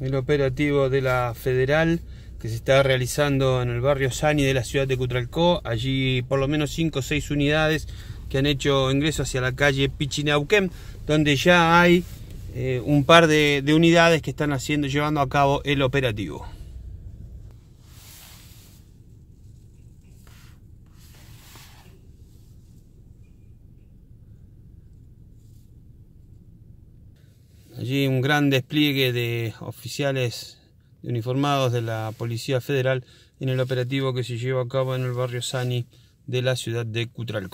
el operativo de la Federal que se está realizando en el barrio Sani de la ciudad de Cutralcó. Allí por lo menos 5 o 6 unidades que han hecho ingreso hacia la calle Pichinauquem, donde ya hay eh, un par de, de unidades que están haciendo, llevando a cabo el operativo. Allí un gran despliegue de oficiales uniformados de la Policía Federal en el operativo que se lleva a cabo en el barrio Sani de la ciudad de Cutral.